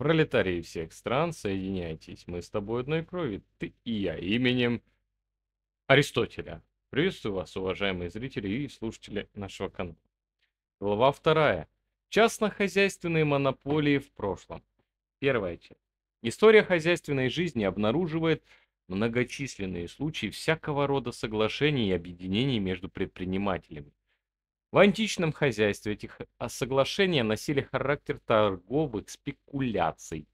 Пролетарии всех стран, соединяйтесь, мы с тобой одной крови, ты и я, именем Аристотеля. Приветствую вас, уважаемые зрители и слушатели нашего канала. Глава вторая. Частнохозяйственные монополии в прошлом. Первая часть. История хозяйственной жизни обнаруживает многочисленные случаи всякого рода соглашений и объединений между предпринимателями. В античном хозяйстве эти а, соглашения носили характер торговых спекуляций.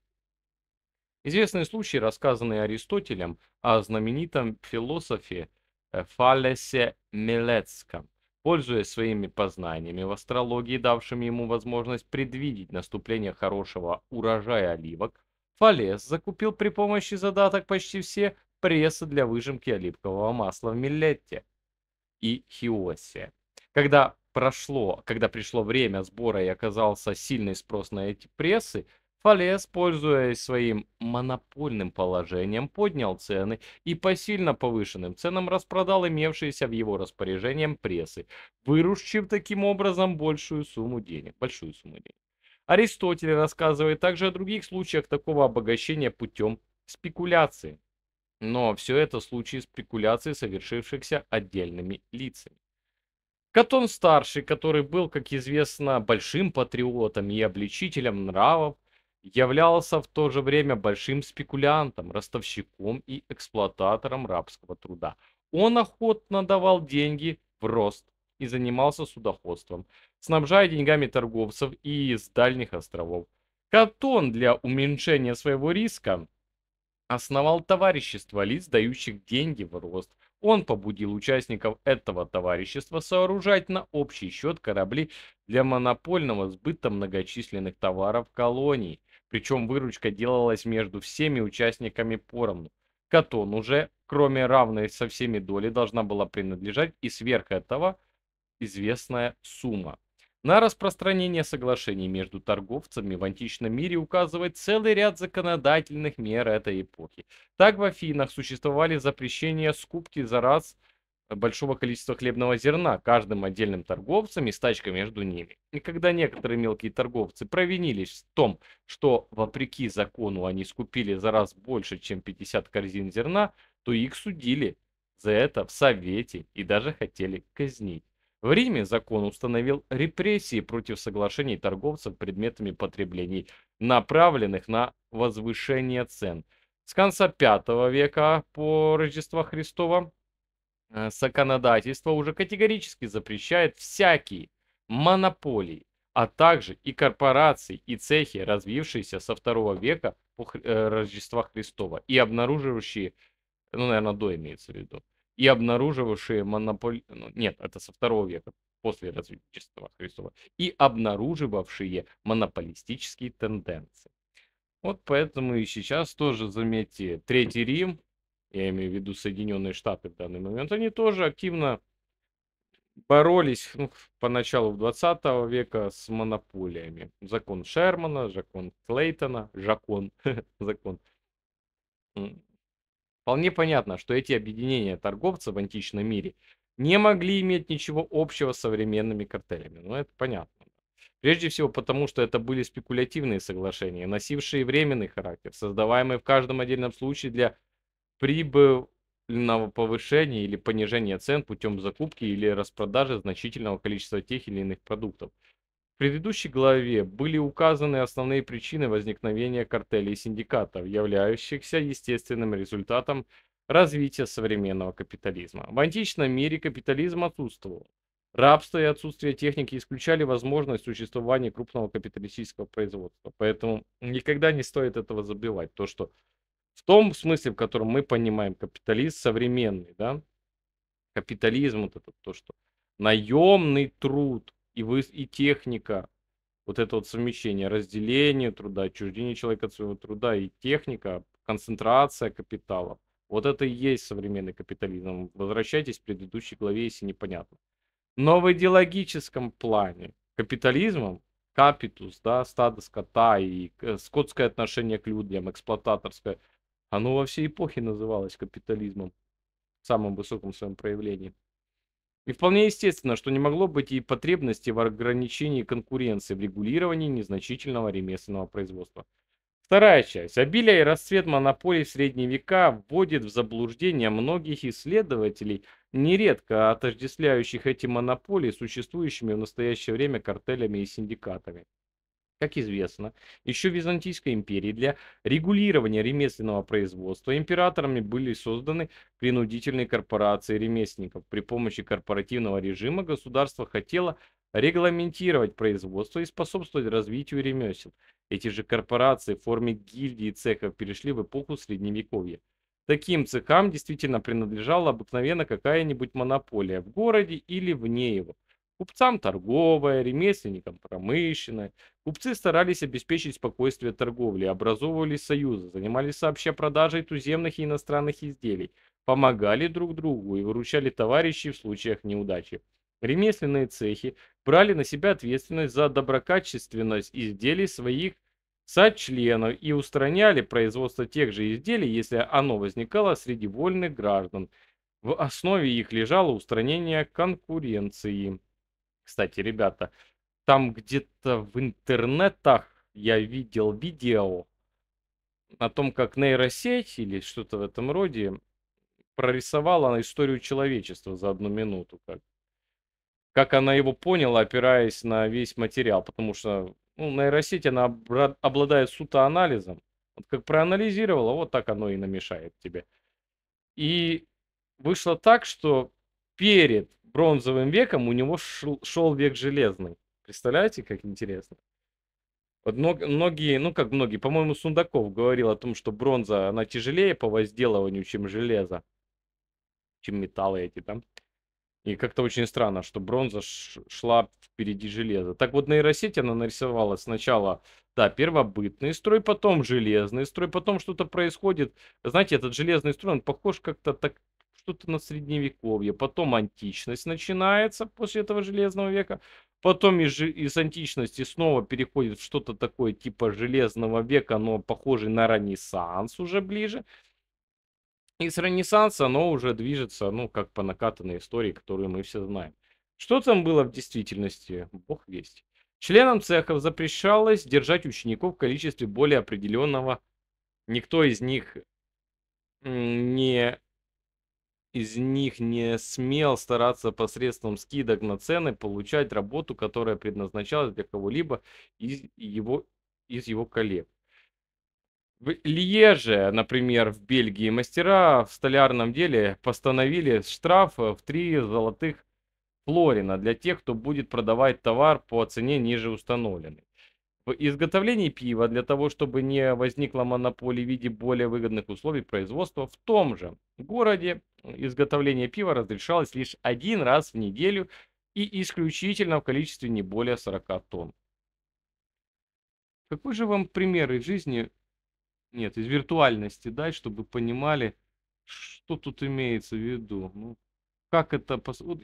Известные случаи, рассказанные Аристотелем о знаменитом философе э, Фалесе Милецком, пользуясь своими познаниями в астрологии, давшими ему возможность предвидеть наступление хорошего урожая оливок, Фалес закупил при помощи задаток почти все прессы для выжимки оливкового масла в Милетте и Хиосе. Когда прошло, когда пришло время сбора и оказался сильный спрос на эти прессы, Фалес, пользуясь своим монопольным положением, поднял цены и по сильно повышенным ценам распродал имевшиеся в его распоряжении прессы, выручив таким образом большую сумму денег. Большую сумму денег. Аристотель рассказывает также о других случаях такого обогащения путем спекуляции. Но все это случаи спекуляции, совершившихся отдельными лицами. Катон Старший, который был, как известно, большим патриотом и обличителем нравов, являлся в то же время большим спекулянтом, ростовщиком и эксплуататором рабского труда. Он охотно давал деньги в рост и занимался судоходством, снабжая деньгами торговцев и из дальних островов. Катон для уменьшения своего риска основал товарищество лиц, дающих деньги в рост – он побудил участников этого товарищества сооружать на общий счет корабли для монопольного сбыта многочисленных товаров колоний, причем выручка делалась между всеми участниками поровну. Катон уже, кроме равной со всеми доли, должна была принадлежать и сверх этого известная сумма. На распространение соглашений между торговцами в античном мире указывает целый ряд законодательных мер этой эпохи. Так в Афинах существовали запрещения скупки за раз большого количества хлебного зерна каждым отдельным торговцем и стачка между ними. И когда некоторые мелкие торговцы провинились в том, что вопреки закону они скупили за раз больше, чем 50 корзин зерна, то их судили за это в совете и даже хотели казнить. В Риме закон установил репрессии против соглашений торговцев предметами потреблений, направленных на возвышение цен. С конца V века по Рождество Христова э, законодательство уже категорически запрещает всякие монополии, а также и корпорации и цехи, развившиеся со II века по э, Рождества Христова и обнаруживающие, ну, наверное, до имеется в виду, и обнаруживавшие монополь... Ну, нет, это со второго века, после разведчества Христова, и обнаруживавшие монополистические тенденции. Вот поэтому и сейчас тоже, заметьте, Третий Рим, я имею в виду Соединенные Штаты в данный момент, они тоже активно боролись ну, поначалу 20 века с монополиями. Закон Шермана, закон Клейтона, закон, закон Вполне понятно, что эти объединения торговцев в античном мире не могли иметь ничего общего с современными картелями. Ну, это понятно. Прежде всего потому, что это были спекулятивные соглашения, носившие временный характер, создаваемые в каждом отдельном случае для прибыльного повышения или понижения цен путем закупки или распродажи значительного количества тех или иных продуктов. В предыдущей главе были указаны основные причины возникновения картелей и синдикатов, являющихся естественным результатом развития современного капитализма. В античном мире капитализм отсутствовал. Рабство и отсутствие техники исключали возможность существования крупного капиталистического производства. Поэтому никогда не стоит этого забивать. То, что в том смысле, в котором мы понимаем капиталист современный, да, капитализм вот это то, что наемный труд и, вы, и техника, вот это вот совмещение разделение труда, отчуждение человека от своего труда и техника, концентрация капитала. Вот это и есть современный капитализм. Возвращайтесь к предыдущей главе, если непонятно. Но в идеологическом плане капитализмом капитус, да, стадо скота и э, скотское отношение к людям, эксплуататорское, оно во всей эпохе называлось капитализмом в самом высоком своем проявлении. И вполне естественно, что не могло быть и потребности в ограничении конкуренции в регулировании незначительного ремесленного производства. Вторая часть. Обилие и расцвет монополий в средние века вводит в заблуждение многих исследователей, нередко отождествляющих эти монополии существующими в настоящее время картелями и синдикатами. Как известно, еще в Византийской империи для регулирования ремесленного производства императорами были созданы принудительные корпорации ремесленников. При помощи корпоративного режима государство хотело регламентировать производство и способствовать развитию ремесел. Эти же корпорации в форме гильдии цехов перешли в эпоху Средневековья. Таким цехам действительно принадлежала обыкновенно какая-нибудь монополия в городе или вне его – Купцам торговая, ремесленникам промышленная. Купцы старались обеспечить спокойствие торговли, образовывали союзы, занимались сообща продажей туземных и иностранных изделий, помогали друг другу и выручали товарищей в случаях неудачи. Ремесленные цехи брали на себя ответственность за доброкачественность изделий своих сочленов и устраняли производство тех же изделий, если оно возникало среди вольных граждан. В основе их лежало устранение конкуренции. Кстати, ребята, там где-то в интернетах я видел видео о том, как нейросеть или что-то в этом роде прорисовала на историю человечества за одну минуту. Как, как она его поняла, опираясь на весь материал, потому что ну, нейросеть, она обладает сутоанализом. Вот как проанализировала, вот так оно и намешает тебе. И вышло так, что перед бронзовым веком, у него шел, шел век железный. Представляете, как интересно? Вот многие, ну как многие, по-моему, Сундаков говорил о том, что бронза, она тяжелее по возделыванию, чем железо, чем металлы эти там. И как-то очень странно, что бронза шла впереди железа. Так вот, нейросеть она нарисовала сначала, да, первобытный строй, потом железный строй, потом что-то происходит. Знаете, этот железный строй, он похож как-то так что-то на средневековье, потом античность начинается после этого железного века, потом из, из античности снова переходит в что-то такое типа железного века, но похоже на ренессанс уже ближе. И с ренессанса оно уже движется, ну, как по накатанной истории, которую мы все знаем. Что там было в действительности? Бог весть. Членам цехов запрещалось держать учеников в количестве более определенного. Никто из них не из них не смел стараться посредством скидок на цены получать работу, которая предназначалась для кого-либо из его, из его коллег. В Льеже, например, в Бельгии, мастера в столярном деле постановили штраф в 3 золотых флорина для тех, кто будет продавать товар по цене ниже установленной. В изготовлении пива для того, чтобы не возникла монополия в виде более выгодных условий производства, в том же городе изготовление пива разрешалось лишь один раз в неделю и исключительно в количестве не более 40 тонн. Какой же вам пример из жизни, нет, из виртуальности дать, чтобы понимали, что тут имеется в виду? Ну, как это...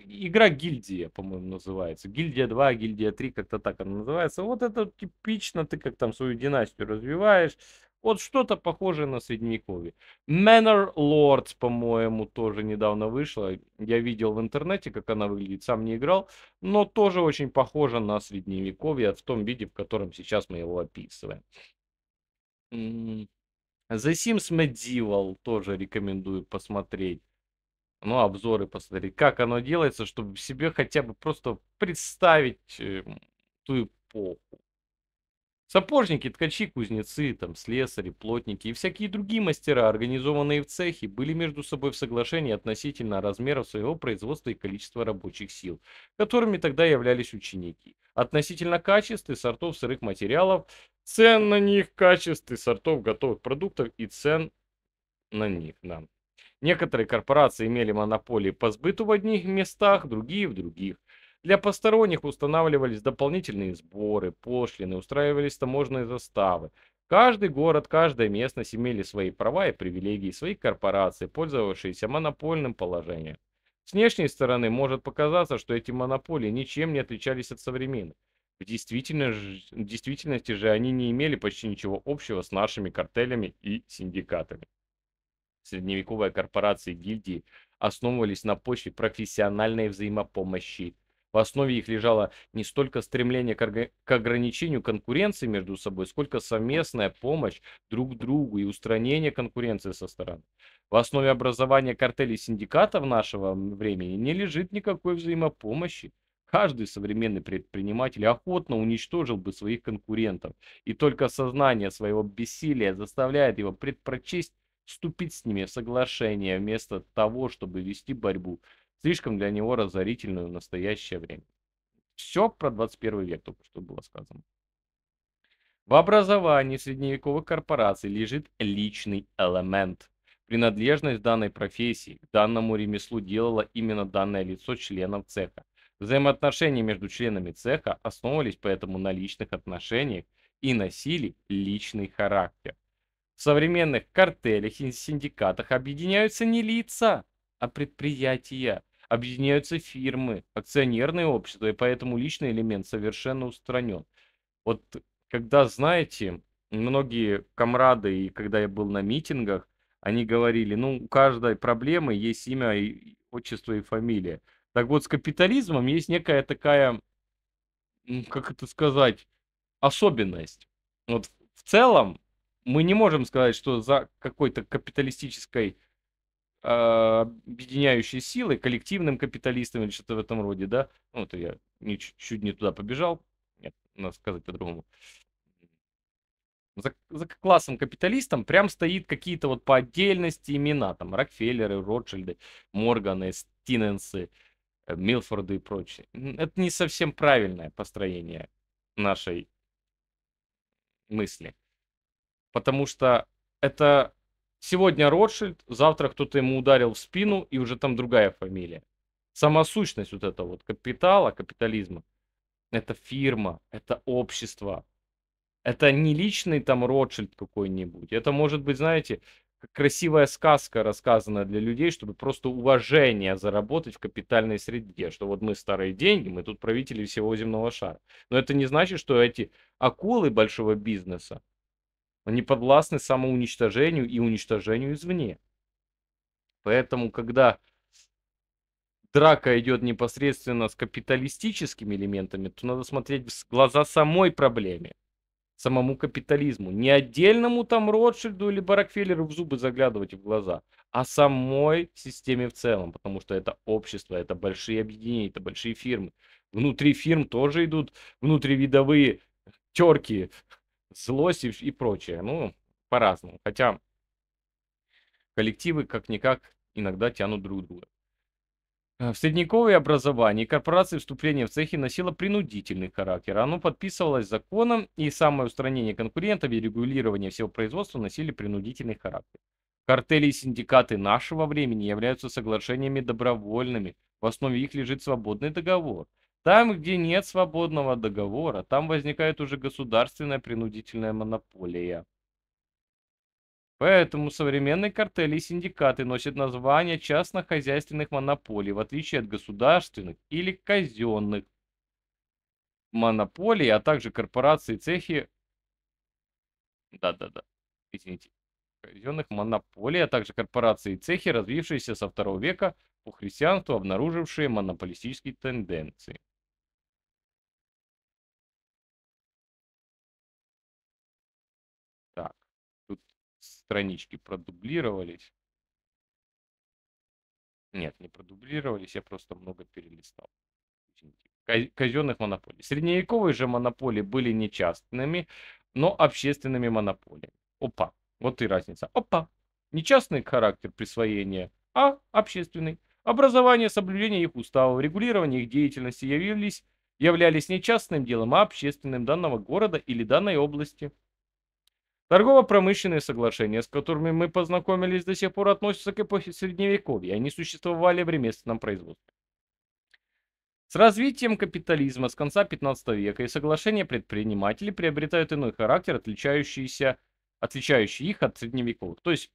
игра Гильдия, по-моему, называется. Гильдия 2, Гильдия 3, как-то так она называется. Вот это типично, ты как там свою династию развиваешь. Вот что-то похожее на средневековье. Manor Lords, по-моему, тоже недавно вышла. Я видел в интернете, как она выглядит, сам не играл. Но тоже очень похоже на средневековье в том виде, в котором сейчас мы его описываем. The Sims Medieval тоже рекомендую посмотреть ну, обзоры посмотреть, как оно делается, чтобы себе хотя бы просто представить э, ту эпоху. Сапожники, ткачи, кузнецы, там, слесари, плотники и всякие другие мастера, организованные в цехе, были между собой в соглашении относительно размеров своего производства и количества рабочих сил, которыми тогда являлись ученики, относительно качеств и сортов сырых материалов, цен на них, качеств и сортов готовых продуктов и цен на них, да. Некоторые корпорации имели монополии по сбыту в одних местах, другие в других. Для посторонних устанавливались дополнительные сборы, пошлины, устраивались таможенные заставы. Каждый город, каждая местность имели свои права и привилегии, свои корпорации, пользовавшиеся монопольным положением. С внешней стороны может показаться, что эти монополии ничем не отличались от современных. В действительности, в действительности же они не имели почти ничего общего с нашими картелями и синдикатами. Средневековые корпорации и гильдии основывались на почве профессиональной взаимопомощи. В основе их лежало не столько стремление к, ограничению конкуренции между собой, сколько совместная помощь друг другу и устранение конкуренции со стороны. В основе образования картелей синдикатов нашего времени не лежит никакой взаимопомощи. Каждый современный предприниматель охотно уничтожил бы своих конкурентов, и только сознание своего бессилия заставляет его предпочесть вступить с ними в соглашение вместо того, чтобы вести борьбу, слишком для него разорительную в настоящее время. Все про 21 век только что было сказано. В образовании средневековых корпораций лежит личный элемент. Принадлежность данной профессии к данному ремеслу делало именно данное лицо членов цеха. Взаимоотношения между членами цеха основывались поэтому на личных отношениях и носили личный характер. В современных картелях и синдикатах объединяются не лица, а предприятия, объединяются фирмы, акционерные общества, и поэтому личный элемент совершенно устранен. Вот когда, знаете, многие комрады, и когда я был на митингах, они говорили, ну, у каждой проблемы есть имя, и отчество и фамилия. Так вот, с капитализмом есть некая такая, как это сказать, особенность. Вот в целом мы не можем сказать, что за какой-то капиталистической э, объединяющей силой, коллективным капиталистом или что-то в этом роде, да, ну, то я не, чуть не туда побежал, нет, надо сказать по-другому. За, за классом капиталистом прям стоит какие-то вот по отдельности имена, там, Рокфеллеры, Ротшильды, Морганы, Стиненсы, э, Милфорды и прочие. Это не совсем правильное построение нашей мысли. Потому что это сегодня Ротшильд, завтра кто-то ему ударил в спину, и уже там другая фамилия. Сама сущность вот этого вот капитала, капитализма, это фирма, это общество. Это не личный там Ротшильд какой-нибудь. Это может быть, знаете, красивая сказка рассказанная для людей, чтобы просто уважение заработать в капитальной среде, что вот мы старые деньги, мы тут правители всего земного шара. Но это не значит, что эти акулы большого бизнеса, но подвластны самоуничтожению и уничтожению извне. Поэтому, когда драка идет непосредственно с капиталистическими элементами, то надо смотреть в глаза самой проблеме, самому капитализму. Не отдельному там Ротшильду или Баракфеллеру в зубы заглядывать в глаза, а самой системе в целом, потому что это общество, это большие объединения, это большие фирмы. Внутри фирм тоже идут внутривидовые терки, злость и, и прочее. Ну, по-разному. Хотя коллективы как-никак иногда тянут друг друга. Э, в средневековое образование корпорации вступление в цехи носило принудительный характер. Оно подписывалось законом, и самое устранение конкурентов и регулирование всего производства носили принудительный характер. Картели и синдикаты нашего времени являются соглашениями добровольными. В основе их лежит свободный договор – там, где нет свободного договора, там возникает уже государственная принудительная монополия. Поэтому современные картели и синдикаты носят название частно-хозяйственных монополий, в отличие от государственных или казенных монополий, а также корпорации, цехи... Да-да-да, извините. Казенных монополий, а также корпорации и цехи, развившиеся со второго века у христианству, обнаружившие монополистические тенденции. странички продублировались. Нет, не продублировались, я просто много перелистал. Казенных монополий. Средневековые же монополии были не частными, но общественными монополиями. Опа, вот и разница. Опа, не частный характер присвоения, а общественный. Образование, соблюдение их уставов, регулирование их деятельности явились, являлись не частным делом, а общественным данного города или данной области. Торгово-промышленные соглашения, с которыми мы познакомились до сих пор, относятся к эпохе Средневековья, они существовали в ремесленном производстве. С развитием капитализма с конца 15 века и соглашения предпринимателей приобретают иной характер, отличающийся, отличающий их от средневековых. То есть,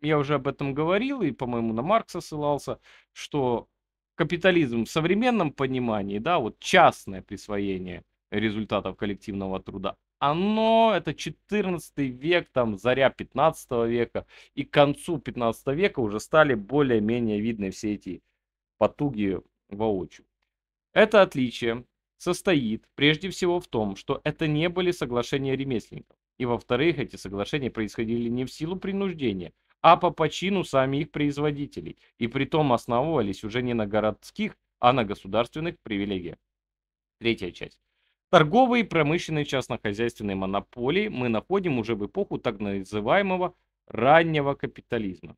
я уже об этом говорил и, по-моему, на Маркса ссылался, что капитализм в современном понимании, да, вот частное присвоение результатов коллективного труда, оно, это 14 век, там, заря 15 века, и к концу 15 века уже стали более-менее видны все эти потуги воочию. Это отличие состоит прежде всего в том, что это не были соглашения ремесленников. И во-вторых, эти соглашения происходили не в силу принуждения, а по почину самих производителей, и при том основывались уже не на городских, а на государственных привилегиях. Третья часть. Торговые, промышленные, частнохозяйственные монополии мы находим уже в эпоху так называемого раннего капитализма.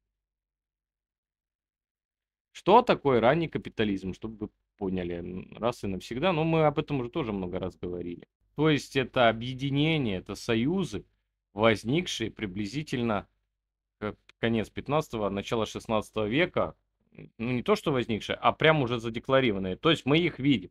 Что такое ранний капитализм, чтобы вы поняли раз и навсегда, но ну, мы об этом уже тоже много раз говорили. То есть это объединение, это союзы, возникшие приблизительно конец 15-го, начало 16 века, ну не то что возникшие, а прям уже задекларированные. То есть мы их видим.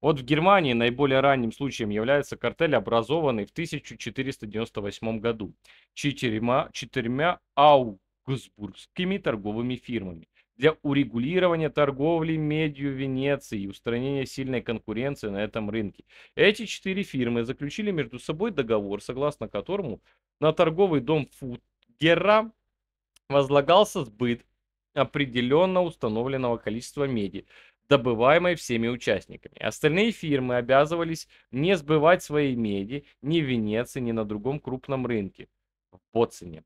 Вот в Германии наиболее ранним случаем является картель, образованный в 1498 году четырьмя, четырьмя аугсбургскими торговыми фирмами для урегулирования торговли медью Венеции и устранения сильной конкуренции на этом рынке. Эти четыре фирмы заключили между собой договор, согласно которому на торговый дом Футгера возлагался сбыт определенно установленного количества меди – добываемой всеми участниками. Остальные фирмы обязывались не сбывать свои меди ни в Венеции, ни на другом крупном рынке в Боцине.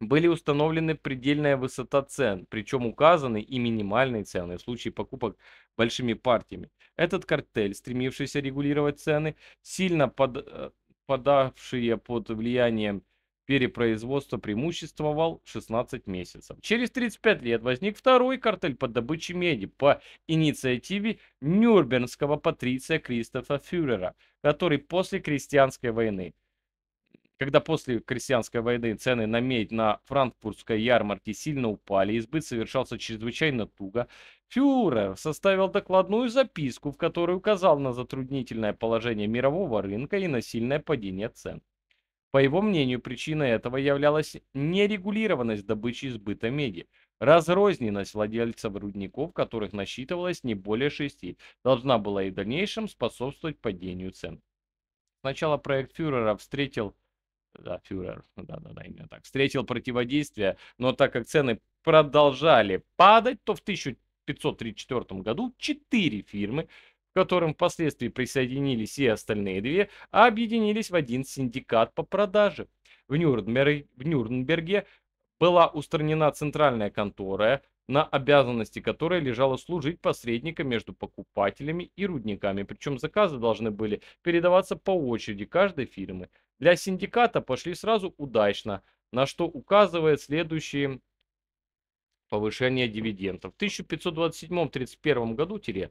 Были установлены предельная высота цен, причем указаны и минимальные цены в случае покупок большими партиями. Этот картель, стремившийся регулировать цены, сильно под, э, подавшие под влиянием перепроизводства преимуществовал 16 месяцев. Через 35 лет возник второй картель по добыче меди по инициативе нюрнбергского патриция Кристофа Фюрера, который после крестьянской войны когда после крестьянской войны цены на медь на франкфуртской ярмарке сильно упали, избыт совершался чрезвычайно туго, фюрер составил докладную записку, в которой указал на затруднительное положение мирового рынка и на сильное падение цен. По его мнению, причиной этого являлась нерегулированность добычи и сбыта меди. Разрозненность владельцев рудников, которых насчитывалось не более шести, должна была и в дальнейшем способствовать падению цен. Сначала проект фюрера встретил да, фюрер, да-да-да, именно так, встретил противодействие, но так как цены продолжали падать, то в 1534 году четыре фирмы которым впоследствии присоединились и остальные две, а объединились в один синдикат по продаже. В, Нюрнберге, в Нюрнберге была устранена центральная контора, на обязанности которой лежало служить посредником между покупателями и рудниками, причем заказы должны были передаваться по очереди каждой фирмы. Для синдиката пошли сразу удачно, на что указывает следующее повышение дивидендов. В 1527-31 году тире,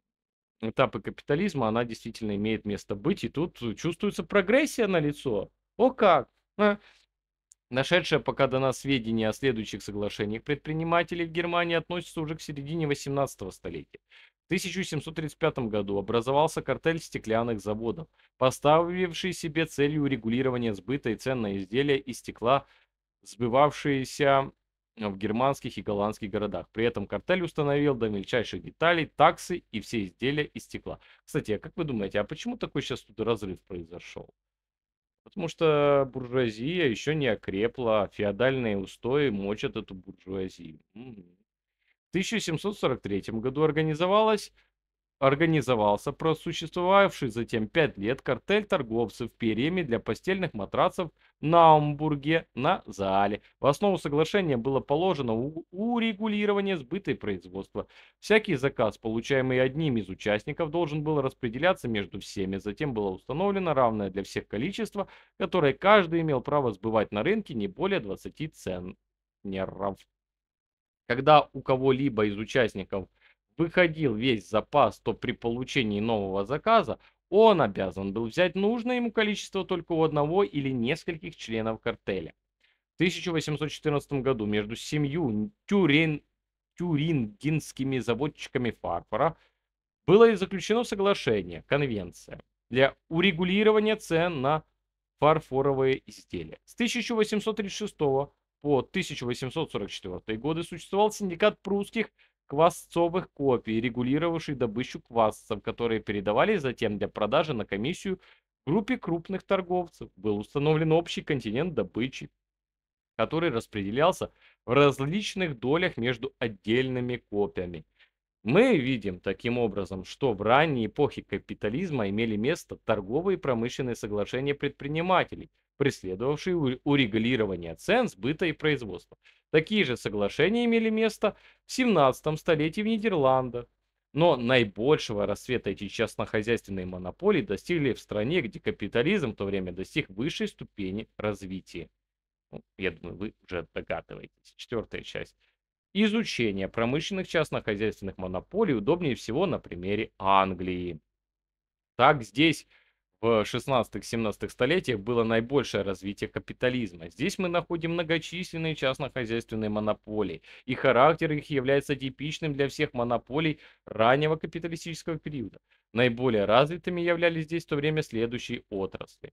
этапы капитализма, она действительно имеет место быть. И тут чувствуется прогрессия на лицо. О как! А? Нашедшее пока до нас сведения о следующих соглашениях предпринимателей в Германии относятся уже к середине 18 столетия. В 1735 году образовался картель стеклянных заводов, поставивший себе целью регулирования сбыта и цен на изделия из стекла, сбывавшиеся Э, в германских и голландских городах. При этом картель установил до мельчайших деталей таксы и все изделия из стекла. Кстати, а как вы думаете, а почему такой сейчас тут разрыв произошел? Потому что буржуазия еще не окрепла, а феодальные устои мочат эту буржуазию. В 1743 году организовалась организовался просуществовавший затем 5 лет картель торговцев перьями для постельных матрацев на Амбурге на Зале. В основу соглашения было положено урегулирование сбыта и производства. Всякий заказ, получаемый одним из участников, должен был распределяться между всеми. Затем было установлено равное для всех количество, которое каждый имел право сбывать на рынке не более 20 ценнеров. Когда у кого-либо из участников – выходил весь запас, то при получении нового заказа он обязан был взять нужное ему количество только у одного или нескольких членов картеля. В 1814 году между семью тюрин, тюрингинскими заводчиками фарфора было заключено соглашение, конвенция, для урегулирования цен на фарфоровые изделия. С 1836 по 1844 годы существовал синдикат прусских квасцовых копий, регулировавший добычу квасцев, которые передавались затем для продажи на комиссию группе крупных торговцев. Был установлен общий континент добычи, который распределялся в различных долях между отдельными копиями. Мы видим таким образом, что в ранней эпохе капитализма имели место торговые и промышленные соглашения предпринимателей, преследовавшие урегулирование цен сбыта и производства. Такие же соглашения имели место в 17 столетии в Нидерландах. Но наибольшего расцвета эти частнохозяйственные монополии достигли в стране, где капитализм в то время достиг высшей ступени развития. Ну, я думаю, вы уже догадываетесь. Четвертая часть. Изучение промышленных частнохозяйственных монополий удобнее всего на примере Англии. Так здесь в 16-17 столетиях было наибольшее развитие капитализма. Здесь мы находим многочисленные частно-хозяйственные монополии, и характер их является типичным для всех монополий раннего капиталистического периода. Наиболее развитыми являлись здесь в то время следующие отрасли.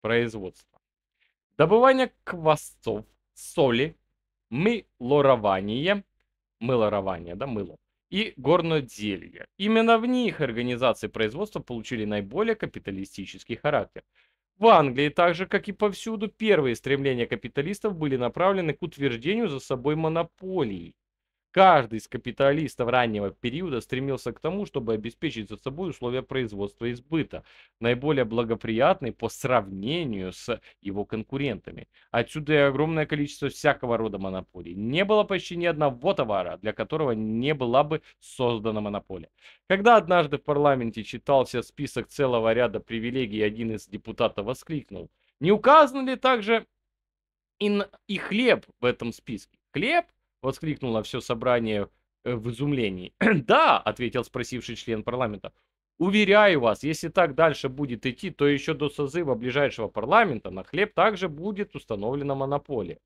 Производство. Добывание квасцов, соли, мылорование – мылорование, да, мыло, и горноделье. Именно в них организации производства получили наиболее капиталистический характер. В Англии, так же как и повсюду, первые стремления капиталистов были направлены к утверждению за собой монополии Каждый из капиталистов раннего периода стремился к тому, чтобы обеспечить за собой условия производства и сбыта, наиболее благоприятные по сравнению с его конкурентами. Отсюда и огромное количество всякого рода монополий. Не было почти ни одного товара, для которого не была бы создана монополия. Когда однажды в парламенте читался список целого ряда привилегий, один из депутатов воскликнул. Не указан ли также и, и хлеб в этом списке? Хлеб воскликнуло все собрание э, в изумлении. «Да!» — ответил спросивший член парламента. «Уверяю вас, если так дальше будет идти, то еще до созыва ближайшего парламента на хлеб также будет установлена монополия».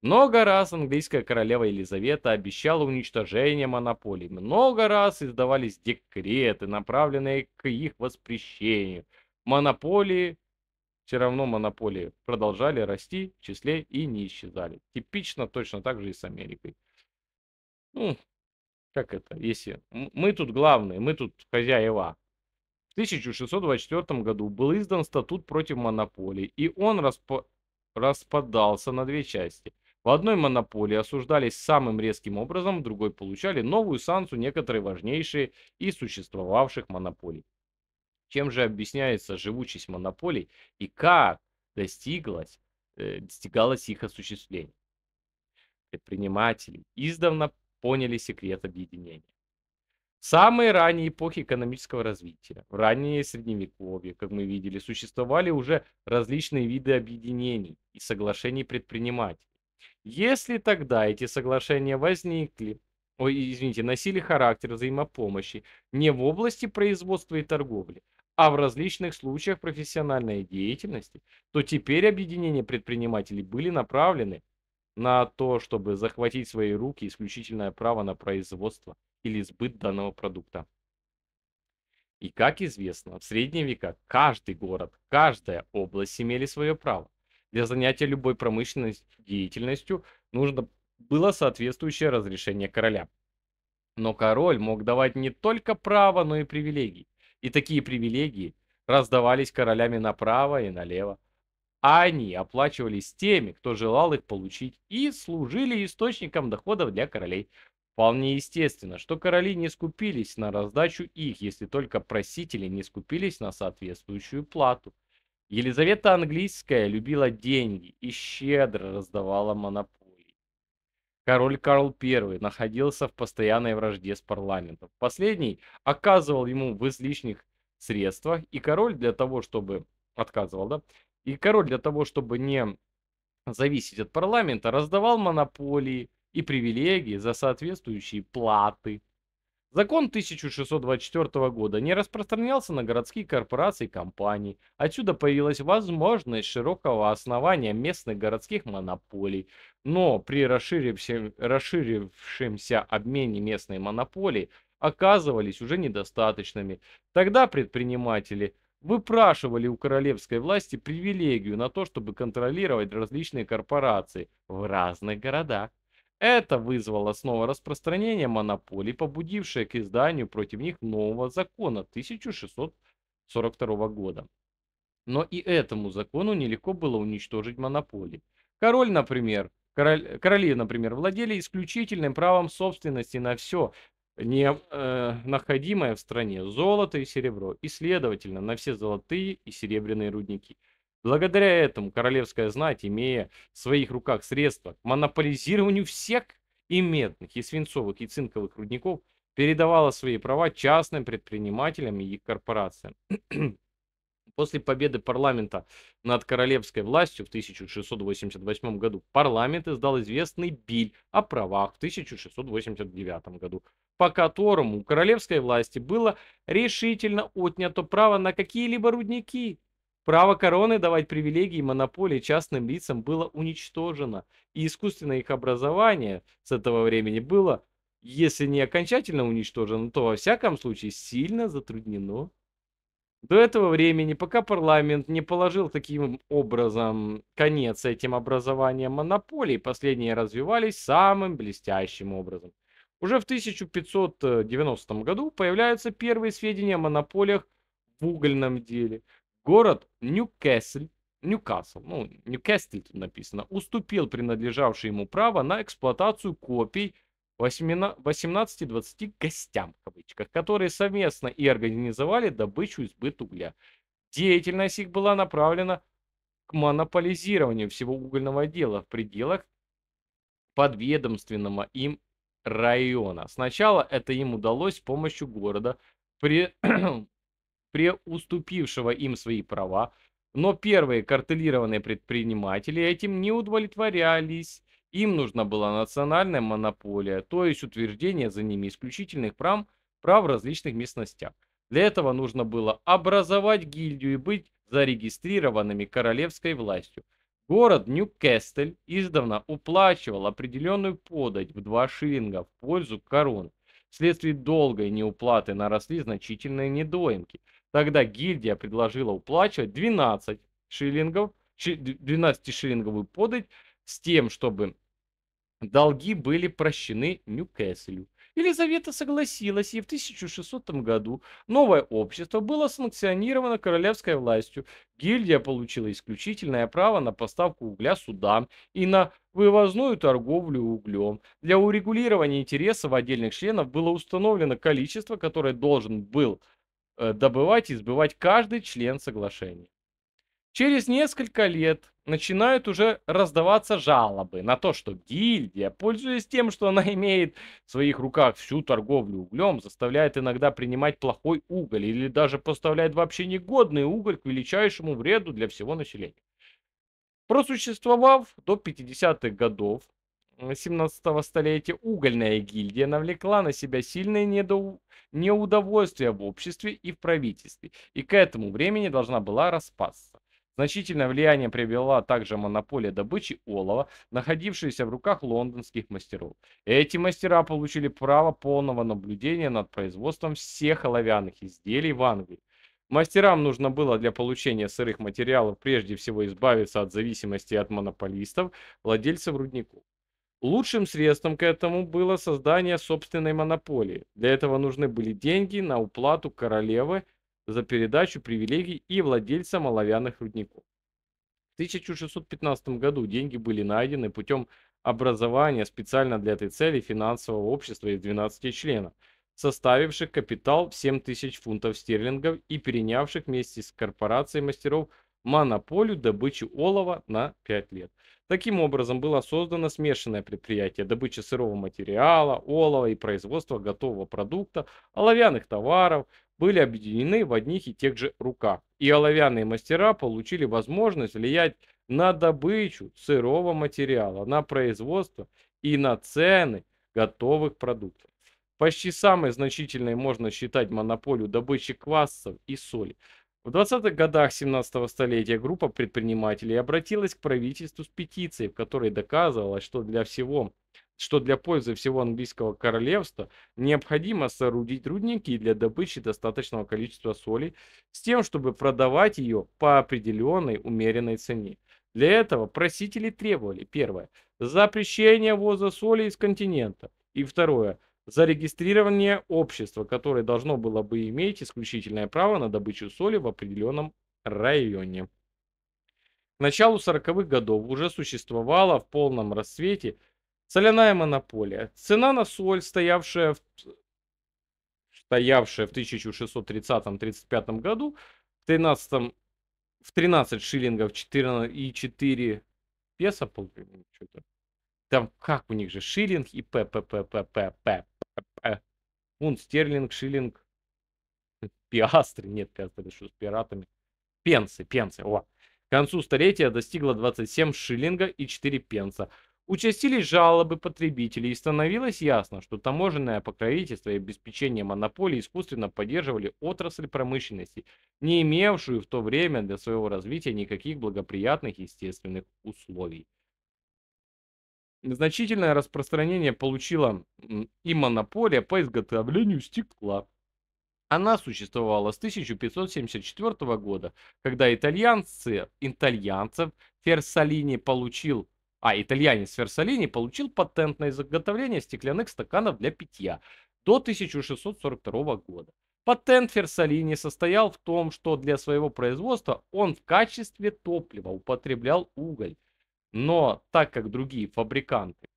Много раз английская королева Елизавета обещала уничтожение монополий. Много раз издавались декреты, направленные к их воспрещению. Монополии все равно монополии продолжали расти в числе и не исчезали. Типично точно так же и с Америкой. Ну, как это, если мы тут главные, мы тут хозяева. В 1624 году был издан статут против монополий, и он распо... распадался на две части. В одной монополии осуждались самым резким образом, в другой получали новую санкцию некоторые важнейшие и существовавших монополий. Чем же объясняется живучесть монополий и как достиглось, э, достигалось их осуществление? Предприниматели издавна поняли секрет объединения. В Самые ранние эпохи экономического развития, в раннее средневековье, как мы видели, существовали уже различные виды объединений и соглашений предпринимателей. Если тогда эти соглашения возникли, ой, извините, носили характер взаимопомощи не в области производства и торговли, а в различных случаях профессиональной деятельности, то теперь объединения предпринимателей были направлены на то, чтобы захватить в свои руки исключительное право на производство или сбыт данного продукта. И как известно, в средние века каждый город, каждая область имели свое право. Для занятия любой промышленной деятельностью нужно было соответствующее разрешение короля. Но король мог давать не только право, но и привилегии. И такие привилегии раздавались королями направо и налево. А они оплачивались теми, кто желал их получить, и служили источником доходов для королей. Вполне естественно, что короли не скупились на раздачу их, если только просители не скупились на соответствующую плату. Елизавета Английская любила деньги и щедро раздавала монополию король Карл I находился в постоянной вражде с парламентом. Последний оказывал ему в излишних средствах, и король для того, чтобы отказывал, да, и король для того, чтобы не зависеть от парламента, раздавал монополии и привилегии за соответствующие платы. Закон 1624 года не распространялся на городские корпорации и компании. Отсюда появилась возможность широкого основания местных городских монополий. Но при расширившемся обмене местные монополии оказывались уже недостаточными. Тогда предприниматели выпрашивали у королевской власти привилегию на то, чтобы контролировать различные корпорации в разных городах. Это вызвало снова распространение монополий, побудившее к изданию против них нового закона 1642 года. Но и этому закону нелегко было уничтожить монополии. Король, например, король, короли, например, владели исключительным правом собственности на все, не, э, находимое в стране золото и серебро, и, следовательно, на все золотые и серебряные рудники. Благодаря этому королевская знать, имея в своих руках средства к монополизированию всех и медных, и свинцовых, и цинковых рудников, передавала свои права частным предпринимателям и их корпорациям. После победы парламента над королевской властью в 1688 году парламент издал известный биль о правах в 1689 году, по которому у королевской власти было решительно отнято право на какие-либо рудники, Право короны давать привилегии и монополии частным лицам было уничтожено, и искусственное их образование с этого времени было, если не окончательно уничтожено, то во всяком случае сильно затруднено. До этого времени, пока парламент не положил таким образом конец этим образованием монополий, последние развивались самым блестящим образом. Уже в 1590 году появляются первые сведения о монополиях в угольном деле. Город Ньюкасл, Ньюкасл, ну, Ньюкасл тут написано, уступил принадлежавшее ему право на эксплуатацию копий 18-20 гостям, в кавычках, которые совместно и организовали добычу избыт угля. Деятельность их была направлена к монополизированию всего угольного дела в пределах подведомственного им района. Сначала это им удалось с помощью города при преуступившего им свои права, но первые картелированные предприниматели этим не удовлетворялись. Им нужна была национальная монополия, то есть утверждение за ними исключительных прав, прав в различных местностях. Для этого нужно было образовать гильдию и быть зарегистрированными королевской властью. Город Ньюкестель издавна уплачивал определенную подать в два шиллинга в пользу короны. Вследствие долгой неуплаты наросли значительные недоимки – Тогда гильдия предложила уплачивать 12 шиллингов, 12-шиллинговую подать с тем, чтобы долги были прощены Ньюкаслю. Елизавета согласилась, и в 1600 году новое общество было санкционировано королевской властью. Гильдия получила исключительное право на поставку угля судам и на вывозную торговлю углем. Для урегулирования интересов отдельных членов было установлено количество, которое должен был Э, добывать и сбывать каждый член соглашения. Через несколько лет начинают уже раздаваться жалобы на то, что гильдия, пользуясь тем, что она имеет в своих руках всю торговлю углем, заставляет иногда принимать плохой уголь или даже поставляет вообще негодный уголь к величайшему вреду для всего населения. Просуществовав до 50-х годов, 17-го столетия угольная гильдия навлекла на себя сильное недоу... неудовольствие в обществе и в правительстве, и к этому времени должна была распасться. Значительное влияние привела также монополия добычи олова, находившаяся в руках лондонских мастеров. Эти мастера получили право полного наблюдения над производством всех оловянных изделий в Англии. Мастерам нужно было для получения сырых материалов прежде всего избавиться от зависимости от монополистов, владельцев рудников. Лучшим средством к этому было создание собственной монополии. Для этого нужны были деньги на уплату королевы за передачу привилегий и владельца маловянных рудников. В 1615 году деньги были найдены путем образования специально для этой цели финансового общества из 12 членов, составивших капитал в 7000 фунтов стерлингов и перенявших вместе с корпорацией мастеров – монополию добычи олова на 5 лет. Таким образом, было создано смешанное предприятие добычи сырого материала, олова и производства готового продукта, оловянных товаров, были объединены в одних и тех же руках. И оловянные мастера получили возможность влиять на добычу сырого материала, на производство и на цены готовых продуктов. Почти самой значительной можно считать монополию добычи квасцев и соли. В 20-х годах 17-го столетия группа предпринимателей обратилась к правительству с петицией, в которой доказывалось, что для всего что для пользы всего английского королевства необходимо соорудить рудники для добычи достаточного количества соли с тем, чтобы продавать ее по определенной умеренной цене. Для этого просители требовали, первое, запрещение ввоза соли из континента, и второе, зарегистрирование общества, которое должно было бы иметь исключительное право на добычу соли в определенном районе. К началу 40-х годов уже существовала в полном расцвете соляная монополия. Цена на соль, стоявшая в, стоявшая в 1630-35 году, в 13, в 13 шиллингов 14, и 4 песо, ну, там как у них же шиллинг и п п п п п п Э, э, фунт стерлинг, шиллинг, э, пиастры, нет, пиастры, что с пиратами, пенсы, пенсы, о. К концу столетия достигла 27 шиллинга и 4 пенса. Участились жалобы потребителей и становилось ясно, что таможенное покровительство и обеспечение монополии искусственно поддерживали отрасль промышленности, не имевшую в то время для своего развития никаких благоприятных естественных условий. Значительное распространение получила и монополия по изготовлению стекла. Она существовала с 1574 года, когда итальянцы, итальянцев Ферсалини получил, а итальянец Ферсалини получил патент на изготовление стеклянных стаканов для питья до 1642 года. Патент Ферсалини состоял в том, что для своего производства он в качестве топлива употреблял уголь, но так как другие фабриканты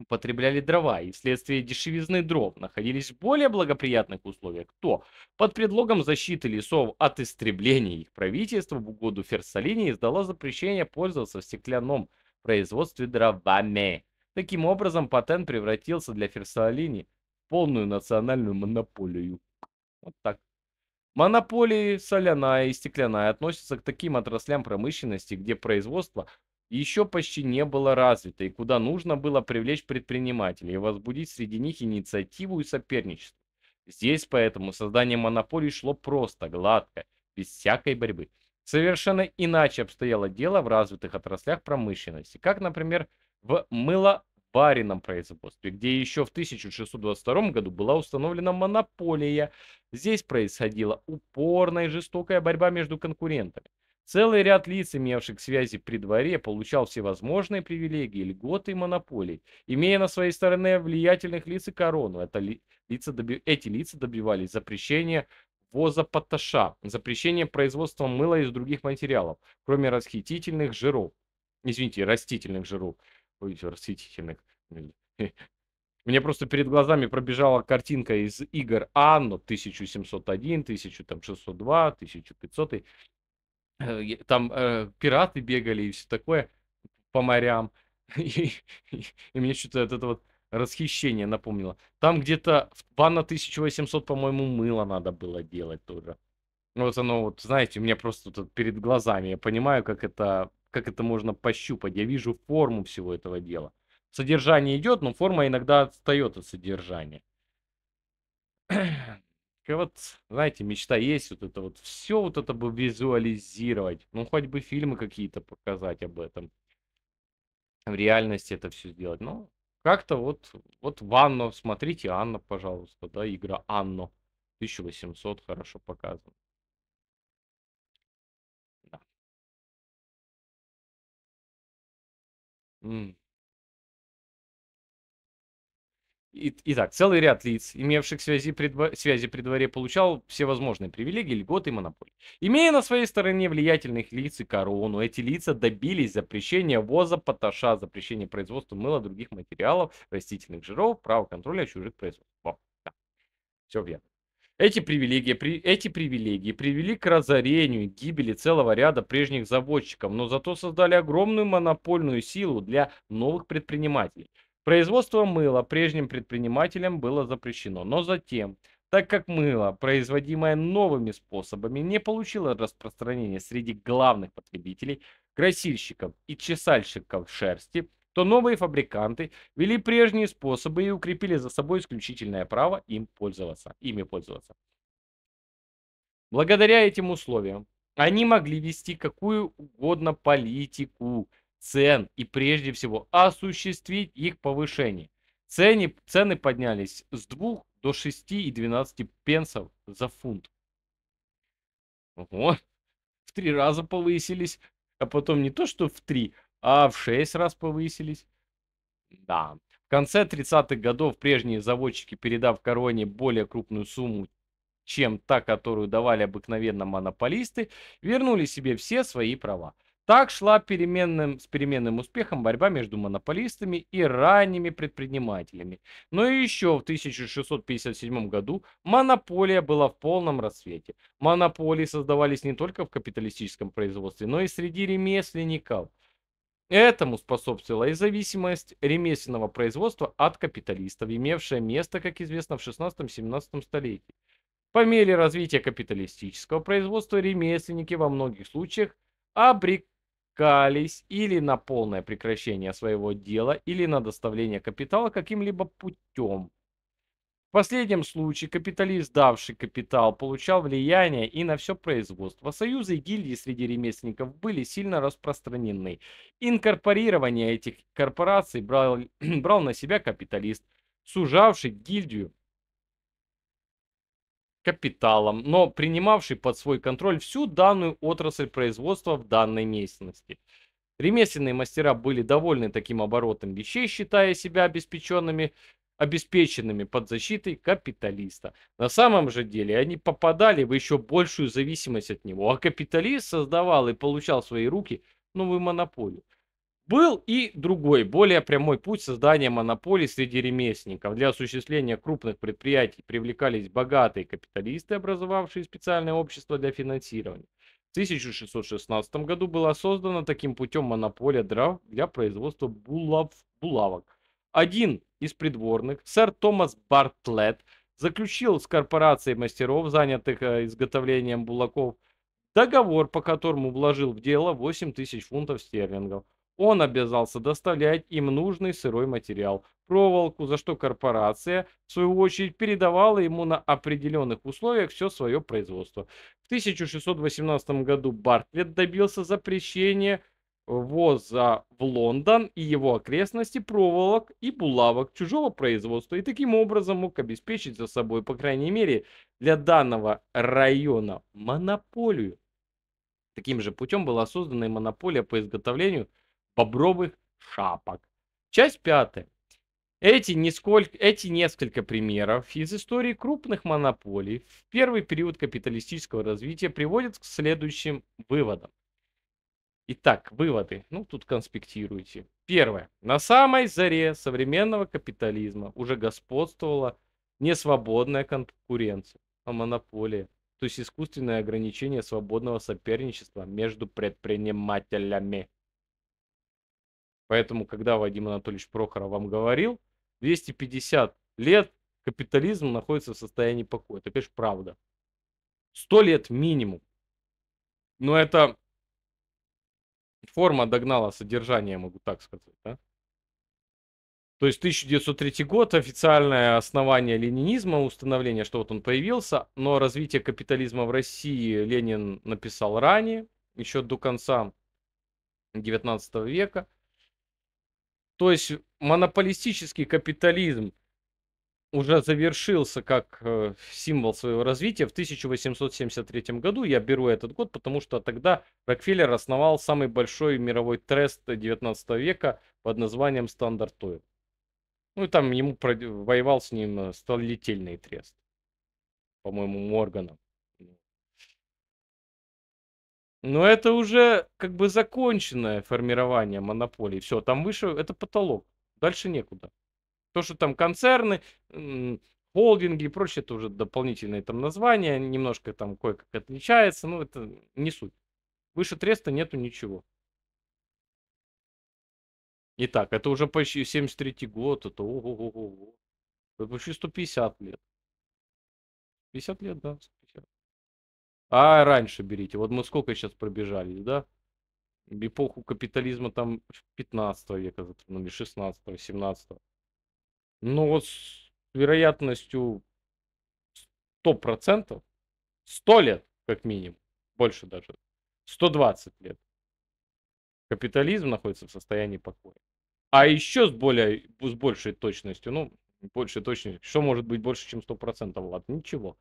употребляли дрова и вследствие дешевизны дров находились в более благоприятных условиях, то под предлогом защиты лесов от истребления их правительство в угоду Ферсалини издало запрещение пользоваться в стеклянном производстве дровами. Таким образом, патент превратился для Ферсалини в полную национальную монополию. Вот так. Монополии соляная и стеклянная относятся к таким отраслям промышленности, где производство еще почти не было развито и куда нужно было привлечь предпринимателей и возбудить среди них инициативу и соперничество. Здесь поэтому создание монополий шло просто, гладко, без всякой борьбы. Совершенно иначе обстояло дело в развитых отраслях промышленности, как, например, в мыловаренном производстве, где еще в 1622 году была установлена монополия. Здесь происходила упорная и жестокая борьба между конкурентами. Целый ряд лиц, имевших связи при дворе, получал всевозможные привилегии, льготы и монополии, имея на своей стороне влиятельных лиц и корону. Это ли, лица доби, эти лица добивались запрещения ввоза поташа, запрещения производства мыла из других материалов, кроме расхитительных жиров. Извините, растительных жиров. Ой, растительных. Мне просто перед глазами пробежала картинка из игр Анно 1701, 1602, 1500. Э, там э, пираты бегали и все такое по морям. И, и, и мне что-то это, это вот расхищение напомнило. Там где-то в ванна 1800, по-моему, мыло надо было делать тоже. Вот оно вот, знаете, у меня просто тут перед глазами. Я понимаю, как это, как это можно пощупать. Я вижу форму всего этого дела. Содержание идет, но форма иногда отстает от содержания. Такая вот, знаете, мечта есть вот это вот. Все вот это бы визуализировать. Ну, хоть бы фильмы какие-то показать об этом. В реальности это все сделать. Ну, как-то вот, вот в Анну, смотрите, Анна, пожалуйста, да, игра Анно. 1800 хорошо показано. Да. М -м. Итак, целый ряд лиц, имевших связи при, дво... связи при дворе, получал всевозможные привилегии, льготы и монополии. Имея на своей стороне влиятельных лиц и корону, эти лица добились запрещения ввоза поташа, запрещения производства мыла, других материалов, растительных жиров, права контроля чужих производств. да. Все верно. Эти привилегии, при, эти привилегии привели к разорению и гибели целого ряда прежних заводчиков, но зато создали огромную монопольную силу для новых предпринимателей – Производство мыла прежним предпринимателям было запрещено, но затем, так как мыло, производимое новыми способами, не получило распространения среди главных потребителей, красильщиков и чесальщиков шерсти, то новые фабриканты вели прежние способы и укрепили за собой исключительное право им пользоваться, ими пользоваться. Благодаря этим условиям они могли вести какую угодно политику, цен и прежде всего осуществить их повышение. Цены, цены поднялись с 2 до 6 и 12 пенсов за фунт. Ого, в три раза повысились, а потом не то что в три, а в шесть раз повысились. Да. В конце 30-х годов прежние заводчики, передав короне более крупную сумму, чем та, которую давали обыкновенно монополисты, вернули себе все свои права. Так шла переменным, с переменным успехом борьба между монополистами и ранними предпринимателями. Но еще в 1657 году монополия была в полном расцвете. Монополии создавались не только в капиталистическом производстве, но и среди ремесленников. Этому способствовала и зависимость ремесленного производства от капиталистов, имевшая место, как известно, в 16-17 столетии. По мере развития капиталистического производства ремесленники во многих случаях обрек откликались или на полное прекращение своего дела, или на доставление капитала каким-либо путем. В последнем случае капиталист, давший капитал, получал влияние и на все производство. Союзы и гильдии среди ремесленников были сильно распространены. Инкорпорирование этих корпораций брал, брал на себя капиталист, сужавший гильдию капиталом, но принимавший под свой контроль всю данную отрасль производства в данной местности. Ремесленные мастера были довольны таким оборотом вещей, считая себя обеспеченными, обеспеченными под защитой капиталиста. На самом же деле они попадали в еще большую зависимость от него, а капиталист создавал и получал в свои руки новую монополию. Был и другой, более прямой путь создания монополий среди ремесленников. Для осуществления крупных предприятий привлекались богатые капиталисты, образовавшие специальное общество для финансирования. В 1616 году была создана таким путем монополия дров для производства булав, булавок. Один из придворных, сэр Томас Бартлетт, заключил с корпорацией мастеров, занятых э, изготовлением булаков, договор, по которому вложил в дело 8 тысяч фунтов стерлингов – он обязался доставлять им нужный сырой материал, проволоку, за что корпорация, в свою очередь, передавала ему на определенных условиях все свое производство. В 1618 году Бартлетт добился запрещения ввоза в Лондон и его окрестности проволок и булавок чужого производства и таким образом мог обеспечить за собой, по крайней мере, для данного района монополию. Таким же путем была создана и монополия по изготовлению – бобровых шапок. Часть пятая. Эти, несколько, эти несколько примеров из истории крупных монополий в первый период капиталистического развития приводят к следующим выводам. Итак, выводы. Ну, тут конспектируйте. Первое. На самой заре современного капитализма уже господствовала несвободная конкуренция, а монополия, то есть искусственное ограничение свободного соперничества между предпринимателями. Поэтому, когда Вадим Анатольевич Прохоров вам говорил, 250 лет капитализм находится в состоянии покоя. Это, конечно, правда. 100 лет минимум. Но это форма догнала содержание, могу так сказать. Да? То есть 1903 год, официальное основание ленинизма, установление, что вот он появился, но развитие капитализма в России Ленин написал ранее, еще до конца 19 века. То есть монополистический капитализм уже завершился как э, символ своего развития в 1873 году. Я беру этот год, потому что тогда Рокфеллер основал самый большой мировой трест 19 века под названием стандарт Oil. Ну и там ему воевал с ним э, столетельный трест, по-моему, Морганом. Но это уже как бы законченное формирование монополии. Все, там выше это потолок. Дальше некуда. То, что там концерны, холдинги и прочее, это уже дополнительные там названия, немножко там кое-как отличается, но это не суть. Выше треста нету ничего. Итак, это уже почти 73 год, это ого-го-го. Почти 150 лет. 50 лет, да, а раньше берите. Вот мы сколько сейчас пробежались, да? Эпоху капитализма там 15 века, ну или 16, 17. Но вот с вероятностью 100%, 100 лет как минимум, больше даже, 120 лет капитализм находится в состоянии покоя. А еще с, более, с большей точностью, ну, большей точностью, что может быть больше, чем 100%, ладно, ничего.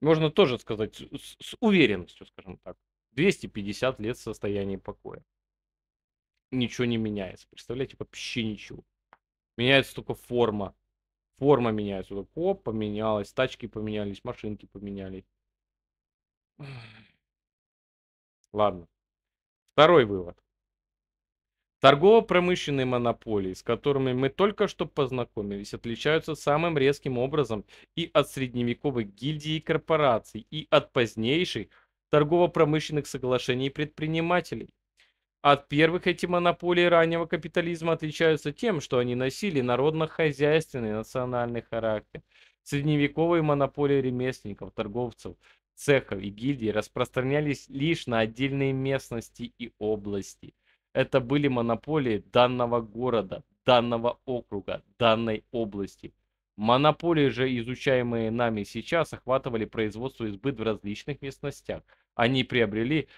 Можно тоже сказать с, с уверенностью, скажем так. 250 лет состояния покоя. Ничего не меняется. Представляете, вообще ничего. Меняется только форма. Форма меняется. Вот, оп, поменялась. Тачки поменялись, машинки поменялись. Ладно. Второй вывод. Торгово-промышленные монополии, с которыми мы только что познакомились, отличаются самым резким образом и от средневековых гильдий и корпораций, и от позднейших торгово-промышленных соглашений предпринимателей. От первых эти монополии раннего капитализма отличаются тем, что они носили народно-хозяйственный национальный характер. Средневековые монополии ремесленников, торговцев, цехов и гильдий распространялись лишь на отдельные местности и области – это были монополии данного города, данного округа, данной области. Монополии же, изучаемые нами сейчас, охватывали производство и сбыт в различных местностях. Они приобрели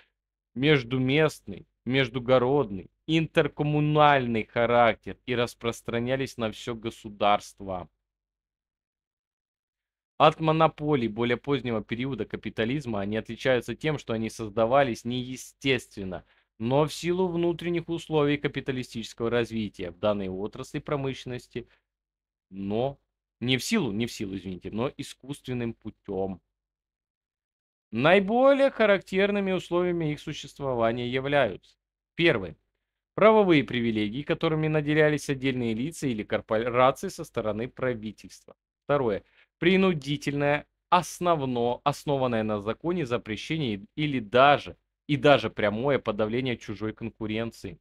междуместный, междугородный, интеркоммунальный характер и распространялись на все государство. От монополий более позднего периода капитализма они отличаются тем, что они создавались неестественно, но в силу внутренних условий капиталистического развития в данной отрасли промышленности, но не в силу, не в силу, извините, но искусственным путем. Наиболее характерными условиями их существования являются. Первое. Правовые привилегии, которыми наделялись отдельные лица или корпорации со стороны правительства. Второе. Принудительное, основно, основанное на законе запрещение или даже и даже прямое подавление чужой конкуренции.